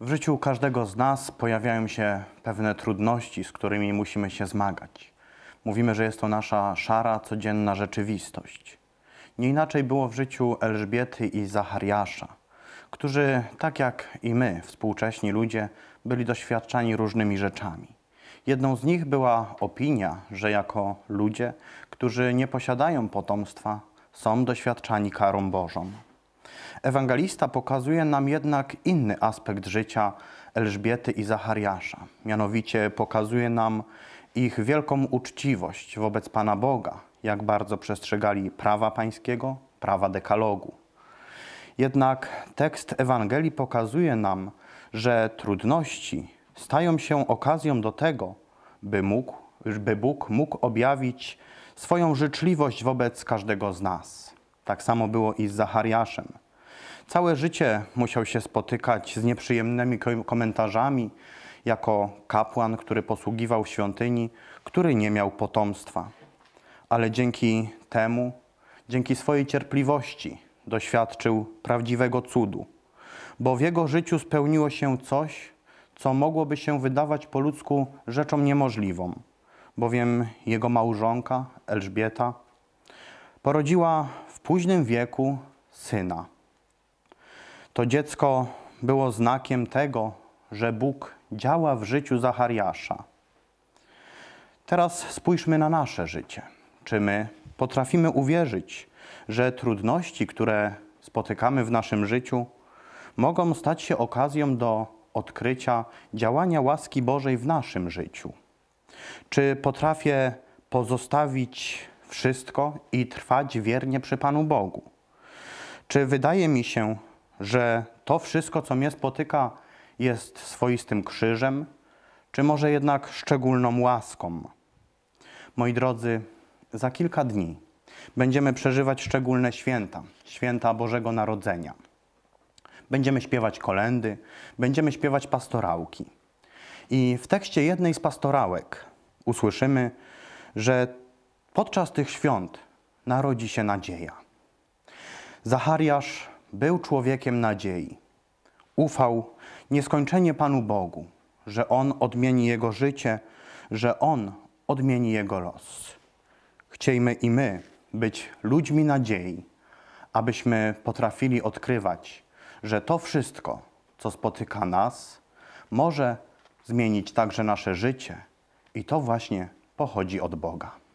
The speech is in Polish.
W życiu każdego z nas pojawiają się pewne trudności, z którymi musimy się zmagać. Mówimy, że jest to nasza szara, codzienna rzeczywistość. Nie inaczej było w życiu Elżbiety i Zachariasza, którzy, tak jak i my, współcześni ludzie, byli doświadczani różnymi rzeczami. Jedną z nich była opinia, że jako ludzie, którzy nie posiadają potomstwa, są doświadczani karą Bożą ewangelista pokazuje nam jednak inny aspekt życia Elżbiety i Zachariasza. Mianowicie pokazuje nam ich wielką uczciwość wobec Pana Boga, jak bardzo przestrzegali prawa pańskiego, prawa dekalogu. Jednak tekst Ewangelii pokazuje nam, że trudności stają się okazją do tego, by, mógł, by Bóg mógł objawić swoją życzliwość wobec każdego z nas. Tak samo było i z Zachariaszem. Całe życie musiał się spotykać z nieprzyjemnymi komentarzami jako kapłan, który posługiwał świątyni, który nie miał potomstwa. Ale dzięki temu, dzięki swojej cierpliwości, doświadczył prawdziwego cudu, bo w jego życiu spełniło się coś, co mogłoby się wydawać po ludzku rzeczą niemożliwą, bowiem jego małżonka, Elżbieta, porodziła w późnym wieku syna. To dziecko było znakiem tego, że Bóg działa w życiu Zachariasza. Teraz spójrzmy na nasze życie. Czy my potrafimy uwierzyć, że trudności, które spotykamy w naszym życiu, mogą stać się okazją do odkrycia działania łaski Bożej w naszym życiu? Czy potrafię pozostawić wszystko i trwać wiernie przy Panu Bogu? Czy wydaje mi się, że to wszystko, co mnie spotyka, jest swoistym krzyżem, czy może jednak szczególną łaską? Moi drodzy, za kilka dni będziemy przeżywać szczególne święta święta Bożego Narodzenia. Będziemy śpiewać kolendy, będziemy śpiewać pastorałki. I w tekście jednej z pastorałek usłyszymy, że podczas tych świąt narodzi się nadzieja. Zachariasz był człowiekiem nadziei. Ufał nieskończenie Panu Bogu, że On odmieni jego życie, że On odmieni jego los. Chciejmy i my być ludźmi nadziei, abyśmy potrafili odkrywać, że to wszystko, co spotyka nas, może zmienić także nasze życie i to właśnie pochodzi od Boga.